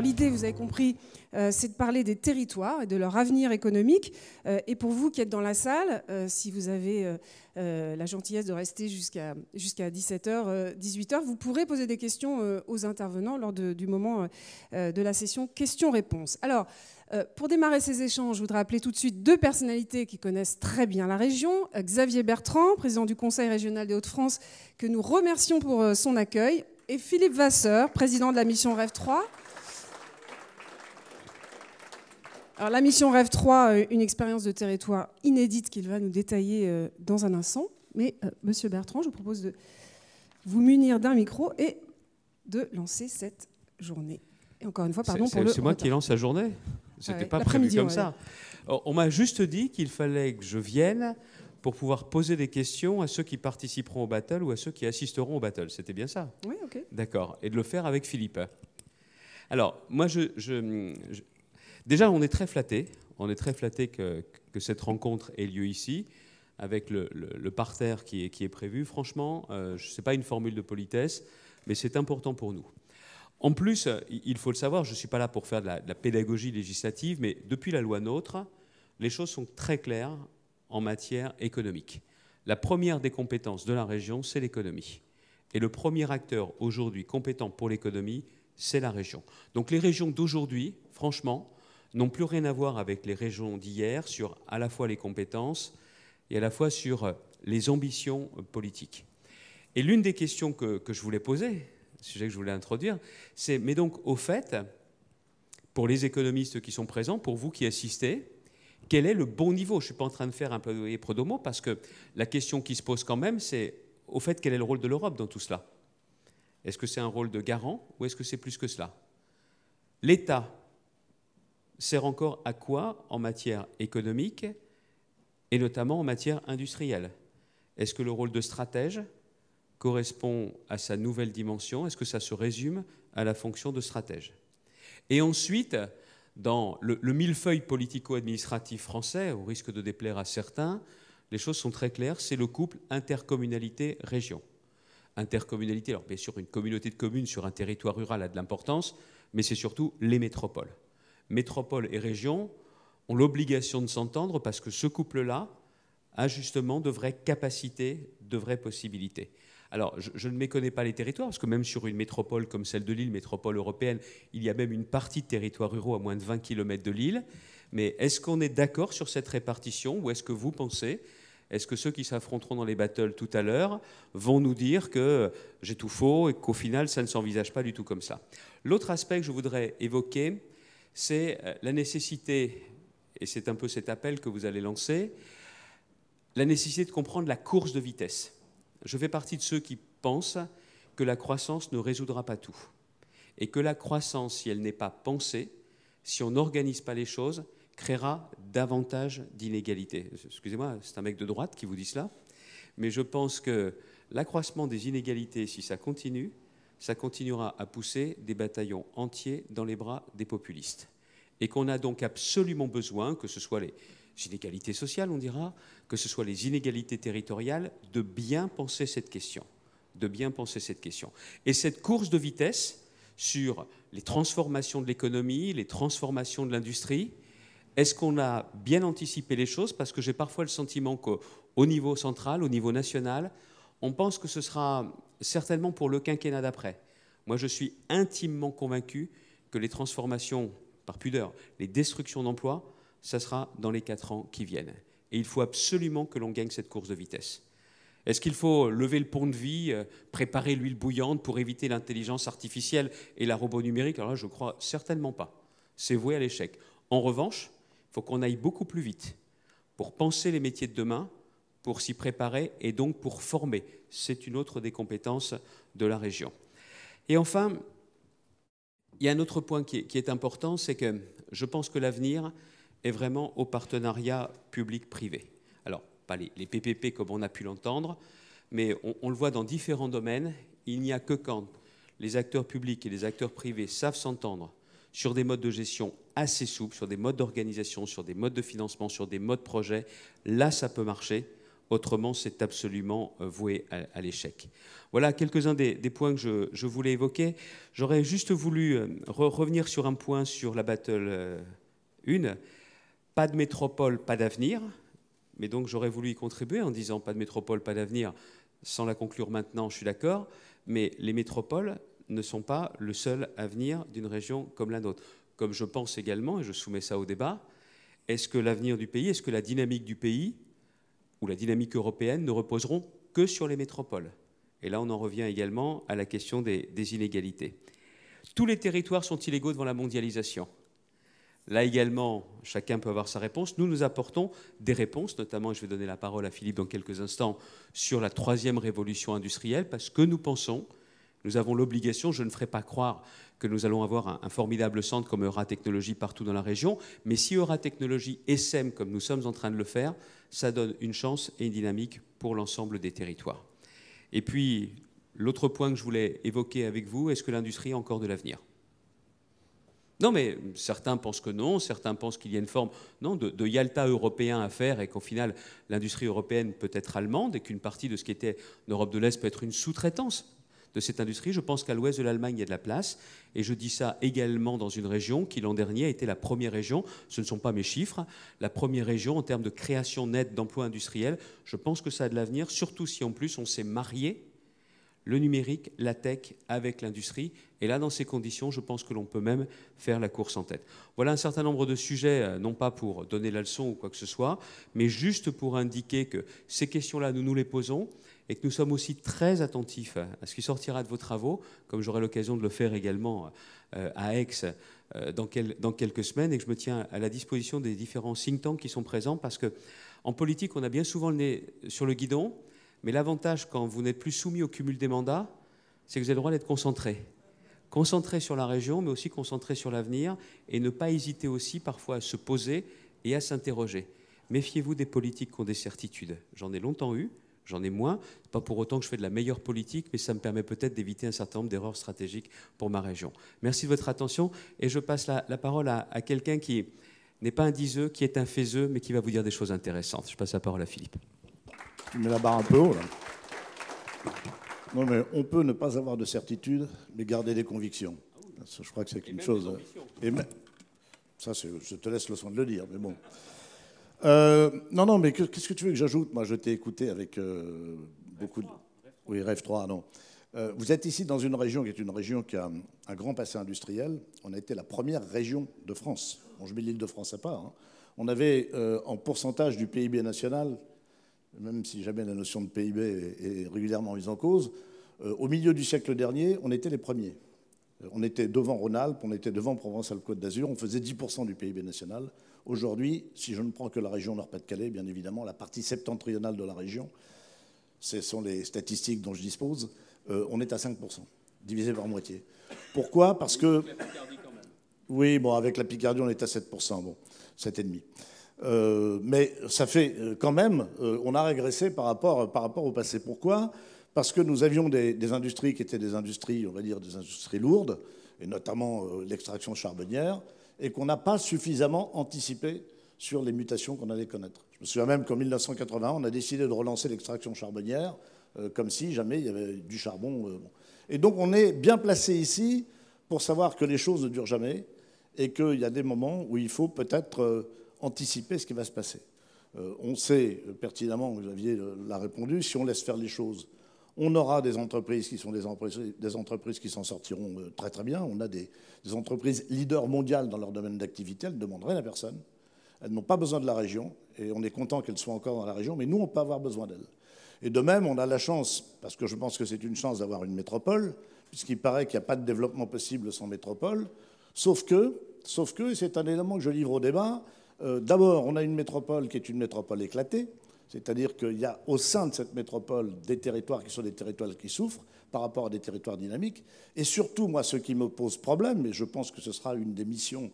l'idée, vous avez compris, euh, c'est de parler des territoires et de leur avenir économique. Euh, et pour vous qui êtes dans la salle, euh, si vous avez la gentillesse de rester jusqu'à 17h, 18h, vous pourrez poser des questions aux intervenants lors du moment de la session questions-réponses. Alors, pour démarrer ces échanges, je voudrais appeler tout de suite deux personnalités qui connaissent très bien la région. Xavier Bertrand, président du Conseil régional des Hauts-de-France, que nous remercions pour son accueil, et Philippe Vasseur, président de la mission Rêve 3. Alors, la mission Rêve 3, euh, une expérience de territoire inédite qu'il va nous détailler euh, dans un instant. Mais, euh, monsieur Bertrand, je vous propose de vous munir d'un micro et de lancer cette journée. encore une fois, pardon pour le. C'est moi qui lance la journée C'était pas prévu comme ça. On m'a juste dit qu'il fallait que je vienne pour pouvoir poser des questions à ceux qui participeront au battle ou à ceux qui assisteront au battle. C'était bien ça Oui, ok. D'accord. Et de le faire avec Philippe. Alors, moi, je, Déjà, on est très flatté. On est très flatté que, cette rencontre ait lieu ici, avec le, parterre qui est, prévu. Franchement, ce euh, n'est pas une formule de politesse, mais c'est important pour nous. En plus, il faut le savoir, je ne suis pas là pour faire de la, pédagogie législative, mais depuis la loi NOTRe, les choses sont très claires en matière économique. La première des compétences de la région, c'est l'économie. Et le premier acteur aujourd'hui compétent pour l'économie, c'est la région. Donc les régions d'aujourd'hui, franchement, n'ont plus rien à voir avec les régions d'hier sur à la fois les compétences et à la fois sur euh, les ambitions euh, politiques. Et l'une des questions que, je voulais poser, sujet que je voulais introduire, c'est, mais donc au fait, pour les économistes qui sont présents, pour vous qui assistez, quel est le bon niveau Je ne suis pas en train de faire un plaidoyer domo parce que la question qui se pose quand même, c'est au fait, quel est le rôle de l'Europe dans tout cela Est-ce que c'est un rôle de garant ou est-ce que c'est plus que cela L'État sert encore à quoi en matière économique et notamment en matière industrielle Est-ce que le rôle de stratège correspond à sa nouvelle dimension Est-ce que ça se résume à la fonction de stratège Et ensuite, dans le, millefeuille politico-administratif français, au risque de déplaire à certains, les choses sont très claires, c'est le couple intercommunalité-région. Intercommunalité, alors bien sûr, une communauté de communes sur un territoire rural a de l'importance, mais c'est surtout les métropoles métropole et région ont l'obligation de s'entendre parce que ce couple-là a justement de vraies capacités, de vraies possibilités. Alors, je, ne méconnais pas les territoires, parce que même sur une métropole comme celle de Lille, métropole européenne, il y a même une partie de territoires ruraux à moins de 20 km de Lille. Mais est-ce qu'on est d'accord sur cette répartition, ou est-ce que vous pensez est-ce que ceux qui s'affronteront dans les battles tout à l'heure vont nous dire que j'ai tout faux et qu'au final, ça ne s'envisage pas du tout comme ça L'autre aspect que je voudrais évoquer, c'est euh, la nécessité, et c'est un peu cet appel que vous allez lancer, la nécessité de comprendre la course de vitesse. Je fais partie de ceux qui pensent que la croissance ne résoudra pas tout. Et que la croissance, si elle n'est pas pensée, si on n'organise pas les choses, créera davantage d'inégalités. Excusez-moi, c'est un mec de droite qui vous dit cela, mais je pense que l'accroissement des inégalités, si ça continue, ça continuera à pousser des bataillons entiers dans les bras des populistes. Et qu'on a donc absolument besoin, que ce soit les inégalités sociales, on dira, que ce soit les inégalités territoriales, de bien penser cette question. De bien penser cette question. Et cette course de vitesse sur les transformations de l'économie, les transformations de l'industrie, est-ce qu'on a bien anticipé les choses Parce que j'ai parfois le sentiment qu'au niveau central, au niveau national, on pense que ce sera certainement pour le quinquennat d'après. Moi, je suis intimement convaincu que les transformations, par pudeur, les destructions d'emplois, ça sera dans les quatre ans qui viennent. Et il faut absolument que l'on gagne cette course de vitesse. Est-ce qu'il faut lever le pont de vie, euh, préparer l'huile bouillante pour éviter l'intelligence artificielle et la robot numérique Alors là, je crois certainement pas. C'est voué à l'échec. En revanche, il faut qu'on aille beaucoup plus vite pour penser les métiers de demain, pour s'y préparer et donc pour former. C'est une autre des compétences de la région. Et enfin, il y a un autre point qui est, important, c'est que je pense que l'avenir est vraiment au partenariat public-privé. Alors, pas les, PPP comme on a pu l'entendre, mais on, le voit dans différents domaines. Il n'y a que quand les acteurs publics et les acteurs privés savent s'entendre sur des modes de gestion assez souples, sur des modes d'organisation, sur des modes de financement, sur des modes de projets, là ça peut marcher Autrement, c'est absolument euh, voué à, l'échec. Voilà quelques-uns des, points que je, voulais évoquer. J'aurais juste voulu euh, revenir sur un point sur la Battle 1. Euh, pas de métropole, pas d'avenir. Mais donc j'aurais voulu y contribuer en disant pas de métropole, pas d'avenir. Sans la conclure maintenant, je suis d'accord. Mais les métropoles ne sont pas le seul avenir d'une région comme la nôtre. Comme je pense également, et je soumets ça au débat, est-ce que l'avenir du pays, est-ce que la dynamique du pays où la dynamique européenne ne reposeront que sur les métropoles. Et là, on en revient également à la question des, des inégalités. Tous les territoires sont illégaux devant la mondialisation. Là également, chacun peut avoir sa réponse. Nous, nous apportons des réponses, notamment, je vais donner la parole à Philippe dans quelques instants, sur la troisième révolution industrielle, parce que nous pensons nous avons l'obligation, je ne ferai pas croire que nous allons avoir un, formidable centre comme Eura Technologie partout dans la région, mais si Eura Technologie SM, comme nous sommes en train de le faire, ça donne une chance et une dynamique pour l'ensemble des territoires. Et puis, l'autre point que je voulais évoquer avec vous, est-ce que l'industrie a encore de l'avenir non, mais certains pensent que non, certains pensent qu'il y a une forme non, de, de, Yalta européen à faire et qu'au final, l'industrie européenne peut être allemande et qu'une partie de ce qui était en Europe de l'Est peut être une sous-traitance de cette industrie. Je pense qu'à l'ouest de l'Allemagne, il y a de la place. Et je dis ça également dans une région qui, l'an dernier, a été la première région, ce ne sont pas mes chiffres, la première région en termes de création nette d'emplois industriels. Je pense que ça a de l'avenir, surtout si en plus on s'est marié le numérique, la tech avec l'industrie. Et là, dans ces conditions, je pense que l'on peut même faire la course en tête. Voilà un certain nombre de sujets, euh, non pas pour donner la leçon ou quoi que ce soit, mais juste pour indiquer que ces questions-là, nous nous les posons et que nous sommes aussi très attentifs à ce qui sortira de vos travaux, comme j'aurai l'occasion de le faire également euh, à Aix euh, dans, quelques semaines, et que je me tiens à la disposition des différents think tanks qui sont présents, parce que en politique, on a bien souvent le nez sur le guidon, mais l'avantage quand vous n'êtes plus soumis au cumul des mandats, c'est que vous avez le droit d'être concentré. Concentré sur la région, mais aussi concentré sur l'avenir, et ne pas hésiter aussi parfois à se poser et à s'interroger. Méfiez-vous des politiques qui ont des certitudes. J'en ai longtemps eu, J'en ai moins. pas pour autant que je fais de la meilleure politique, mais ça me permet peut-être d'éviter un certain nombre d'erreurs stratégiques pour ma région. Merci de votre attention et je passe la, parole à, quelqu'un qui n'est pas un diseux, qui est un faiseux, mais qui va vous dire des choses intéressantes. Je passe la parole à Philippe. Tu mets la barre un peu haut, là. Non, mais on peut ne pas avoir de certitude, mais garder des convictions. Je crois que c'est une chose. Et Ça, je te laisse le soin de le dire, mais bon. Euh, non, non, mais qu'est-ce que tu veux que j'ajoute Moi, je t'ai écouté avec euh, beaucoup de. Oui, Rêve 3, non. Euh, vous êtes ici dans une région qui est une région qui a un, grand passé industriel. On a été la première région de France. Bon, je mets l'île de France à part. Hein. On avait en pourcentage du PIB national, même si jamais la notion de PIB est régulièrement mise en cause, au milieu du siècle dernier, on était les premiers. Euh, on était devant Rhône-Alpes, on était devant Provence-Alpes-Côte d'Azur, on faisait 10% du PIB national. Aujourd'hui, si je ne prends que la région Nord-Pas-de-Calais, bien évidemment, la partie septentrionale de la région, ce sont les statistiques dont je dispose, euh, on est à 5%, divisé par moitié. Pourquoi Parce que... Oui, bon, avec la Picardie, on est à 7%, bon, 7,5%. Euh, mais ça fait quand même, on a régressé par par rapport au passé. Pourquoi parce que nous avions des, industries qui étaient des industries, on va dire, des industries lourdes, et notamment euh, l'extraction charbonnière, et qu'on n'a pas suffisamment anticipé sur les mutations qu'on allait connaître. Je me souviens même qu'en 1980, on a décidé de relancer l'extraction charbonnière, euh, comme si jamais il y avait du charbon. Euh, et donc on est bien placé ici pour savoir que les choses ne durent jamais, et qu'il y a des moments où il faut peut-être anticiper ce qui va se passer. on sait pertinemment, vous aviez l'a répondu, si on laisse faire les choses, on aura des entreprises qui sont des entreprises, qui s'en sortiront euh, très très bien. On a des, entreprises leaders mondiales dans leur domaine d'activité. Elles ne demandent rien à personne. Elles n'ont pas besoin de la région. Et on est content qu'elles soient encore dans la région. Mais nous, on peut avoir besoin d'elles. Et de même, on a la chance, parce que je pense que c'est une chance d'avoir une métropole, puisqu'il paraît qu'il n'y a pas de développement possible sans métropole. Sauf que, sauf que, et c'est un élément que je livre au débat, euh, d'abord, on a une métropole qui est une métropole éclatée. C'est-à-dire qu'il y a au sein de cette métropole des territoires qui sont des territoires qui souffrent par rapport à des territoires dynamiques. Et surtout, moi, ce qui me pose problème, et je pense que ce sera une des missions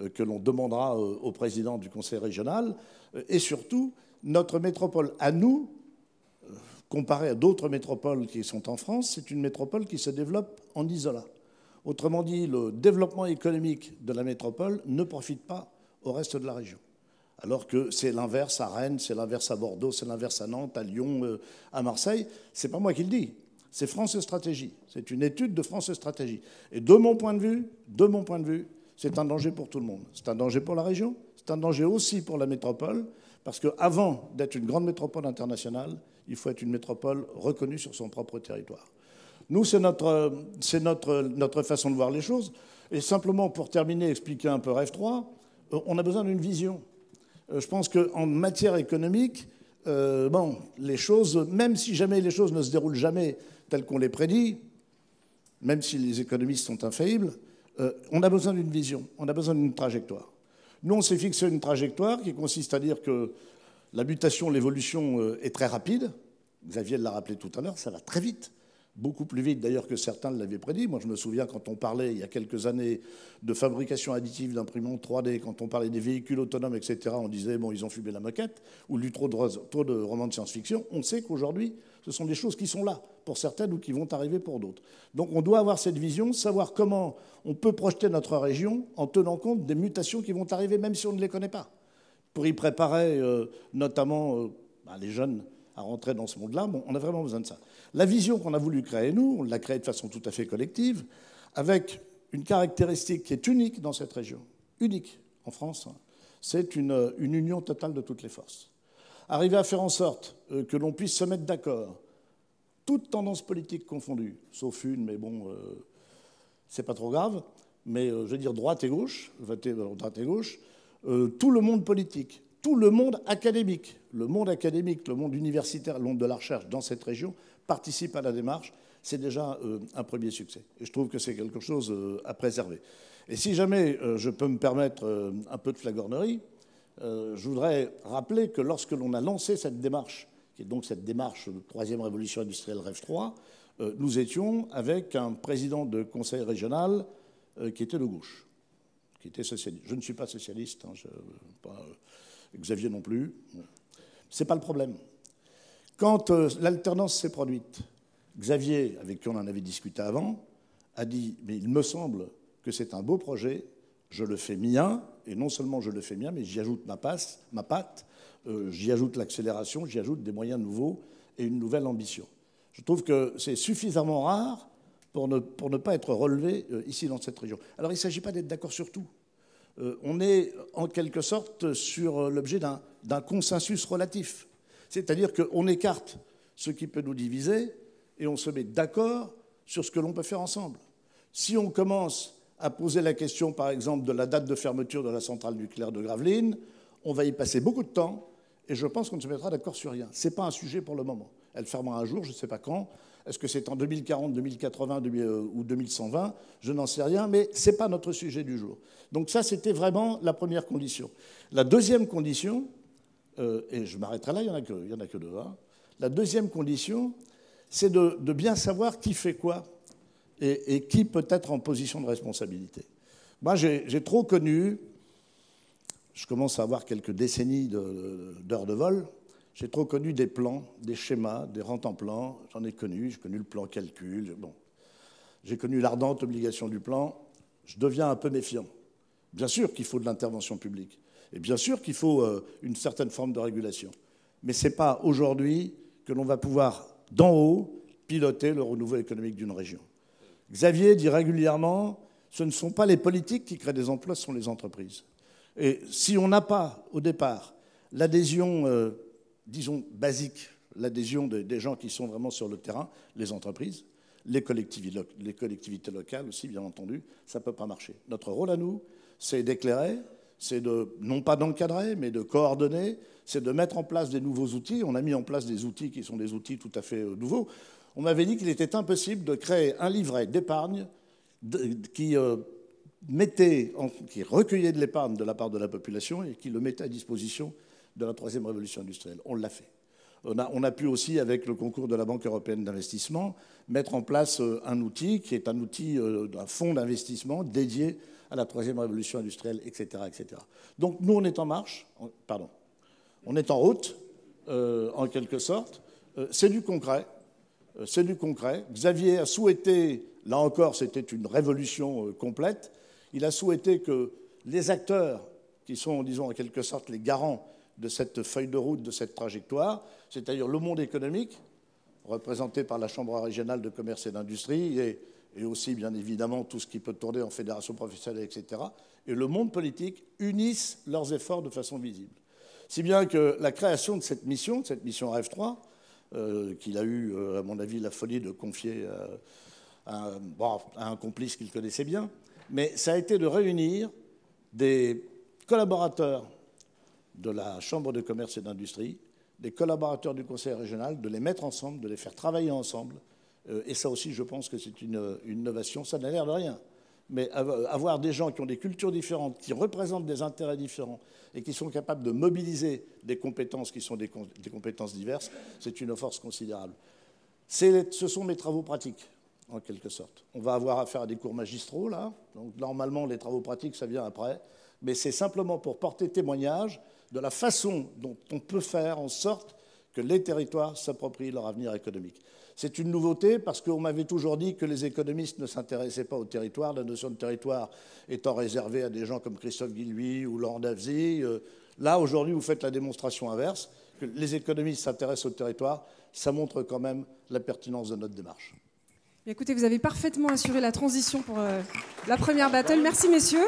euh, que l'on demandera euh, au président du Conseil régional, euh, et surtout, notre métropole à nous, comparée à d'autres métropoles qui sont en France, c'est une métropole qui se développe en isolat. Autrement dit, le développement économique de la métropole ne profite pas au reste de la région alors que c'est l'inverse à Rennes, c'est l'inverse à Bordeaux, c'est l'inverse à Nantes, à Lyon, euh, à Marseille. C'est pas moi qui le dis. C'est France Stratégie. C'est une étude de France Stratégie. Et de mon point de vue, de mon point de vue, c'est un danger pour tout le monde. C'est un danger pour la région. C'est un danger aussi pour la métropole, parce qu'avant d'être une grande métropole internationale, il faut être une métropole reconnue sur son propre territoire. Nous, c'est notre, euh, euh, notre façon de voir les choses. Et simplement, pour terminer, expliquer un peu Rêve 3, on a besoin d'une vision. Euh, je pense qu'en matière économique, euh, bon, les choses, même si jamais les choses ne se déroulent jamais telles qu'on les prédit, même si les économistes sont infaillibles, euh, on a besoin d'une vision, on a besoin d'une trajectoire. Nous, on s'est fixé une trajectoire qui consiste à dire que la mutation, l'évolution est très rapide. Xavier l'a rappelé tout à l'heure, ça va très vite beaucoup plus vite d'ailleurs que certains l'avaient prédit. Moi, je me souviens quand on parlait il y a quelques années de fabrication additive d'imprimantes 3D, quand on parlait des véhicules autonomes, etc., on disait, bon, ils ont fumé la moquette, ou lu trop de, trop romans de science-fiction. On sait qu'aujourd'hui, ce sont des choses qui sont là pour certaines ou qui vont arriver pour d'autres. Donc on doit avoir cette vision, savoir comment on peut projeter notre région en tenant compte des mutations qui vont arriver, même si on ne les connaît pas. Pour y préparer euh, notamment euh, bah, les jeunes à rentrer dans ce monde-là. Bon, on a vraiment besoin de ça. La vision qu'on a voulu créer, nous, on l'a créée de façon tout à fait collective, avec une caractéristique qui est unique dans cette région, unique en France, hein. c'est une, union totale de toutes les forces. Arriver à faire en sorte euh, que l'on puisse se mettre d'accord, toutes tendances politiques confondues, sauf une, mais bon, euh, c'est pas trop grave, mais euh, je veux dire droite et gauche, droite et gauche, tout le monde politique, tout le monde académique, le monde académique, le monde universitaire, le monde de la recherche dans cette région participe à la démarche, c'est déjà euh, un premier succès. Et je trouve que c'est quelque chose euh, à préserver. Et si jamais euh, je peux me permettre un peu de flagornerie, je voudrais rappeler que lorsque l'on a lancé cette démarche, qui est donc cette démarche troisième révolution industrielle REV 3, nous étions avec un président de conseil régional qui était de gauche, qui était socialiste. Je ne suis pas socialiste, hein, je, Xavier non plus. n'est pas le problème. Quand euh, l'alternance s'est produite, Xavier, avec qui on en avait discuté avant, a dit Mais il me semble que c'est un beau projet, je le fais mien, et non seulement je le fais mien, mais j'y ajoute ma, passe, ma patte, euh, j'y ajoute l'accélération, j'y ajoute des moyens nouveaux et une nouvelle ambition. Je trouve que c'est suffisamment rare pour ne, pas être relevé euh, ici dans cette région. Alors il ne s'agit pas d'être d'accord sur tout. Euh, on est en quelque sorte sur euh, l'objet d'un consensus relatif. C'est-à-dire qu'on écarte ce qui peut nous diviser et on se met d'accord sur ce que l'on peut faire ensemble. Si on commence à poser la question, par exemple, de la date de fermeture de la centrale nucléaire de Gravelines, on va y passer beaucoup de temps et je pense qu'on ne se mettra d'accord sur rien. Ce n'est pas un sujet pour le moment. Elle fermera un jour, je ne sais pas quand, est-ce que c'est en 2040, 2080 euh, ou 2120 Je n'en sais rien, mais ce n'est pas notre sujet du jour. Donc ça, c'était vraiment la première condition. La deuxième condition, euh, et je m'arrêterai là, il n'y en, a que, en a que deux. Hein. La deuxième condition, c'est de, bien savoir qui fait quoi et, qui peut être en position de responsabilité. Moi, j'ai trop connu, je commence à avoir quelques décennies d'heures de vol, j'ai trop connu des plans, des schémas, des rentes en plan. J'en ai connu. J'ai connu le plan calcul. Bon. J'ai connu l'ardente obligation du plan. Je deviens un peu méfiant. Bien sûr qu'il faut de l'intervention publique. Et bien sûr qu'il faut euh, une certaine forme de régulation. Mais ce n'est pas aujourd'hui que l'on va pouvoir, d'en haut, piloter le renouveau économique d'une région. Xavier dit régulièrement, ce ne sont pas les politiques qui créent des emplois, ce sont les entreprises. Et si on n'a pas, au départ, l'adhésion euh, disons, basique, l'adhésion des gens qui sont vraiment sur le terrain, les entreprises, les collectivités, locales aussi, bien entendu, ça ne peut pas marcher. Notre rôle à nous, c'est d'éclairer, c'est de, non pas d'encadrer, mais de coordonner, c'est de mettre en place des nouveaux outils. On a mis en place des outils qui sont des outils tout à fait euh, nouveaux. On m'avait dit qu'il était impossible de créer un livret d'épargne qui, euh, qui recueillait de l'épargne de la part de la population et qui le mettait à disposition de la troisième révolution industrielle. On l'a fait. On a, pu aussi, avec le concours de la Banque européenne d'investissement, mettre en place euh, un outil qui est un outil euh, d'un fonds d'investissement dédié à la troisième révolution industrielle, etc., etc. Donc nous, on est en marche, pardon, on est en route, euh, en quelque sorte. c'est du concret, c'est du concret. Xavier a souhaité, là encore, c'était une révolution complète. Il a souhaité que les acteurs, qui sont, disons, en quelque sorte les garants de cette feuille de route, de cette trajectoire, c'est-à-dire le monde économique, représenté par la Chambre régionale de commerce et d'industrie, et, aussi, bien évidemment, tout ce qui peut tourner en fédération professionnelle, etc., et le monde politique unissent leurs efforts de façon visible. Si bien que la création de cette mission, de cette mission REF 3, euh, qu'il a eu, euh, à mon avis, la folie de confier euh, à un complice qu'il connaissait bien, mais ça a été de réunir des collaborateurs de la Chambre de commerce et d'industrie, des collaborateurs du Conseil régional, de les mettre ensemble, de les faire travailler ensemble. Euh, et ça aussi, je pense que c'est une, innovation. Ça n'a l'air de rien. Mais avoir des gens qui ont des cultures différentes, qui représentent des intérêts différents et qui sont capables de mobiliser des compétences qui sont des, des compétences diverses, c'est une force considérable. Ce sont mes travaux pratiques, en quelque sorte. On va avoir affaire à des cours magistraux, là. Donc, normalement, les travaux pratiques, ça vient après. Mais c'est simplement pour porter témoignage de la façon dont on peut faire en sorte que les territoires s'approprient leur avenir économique. C'est une nouveauté parce qu'on m'avait toujours dit que les économistes ne s'intéressaient pas au territoire, la notion de territoire étant réservée à des gens comme Christophe Guilhuy ou Laurent Davzy. Euh, là, aujourd'hui, vous faites la démonstration inverse, que les économistes s'intéressent au territoire, ça montre quand même la pertinence de notre démarche. Écoutez, vous avez parfaitement assuré la transition pour euh, la première battle. Merci, messieurs.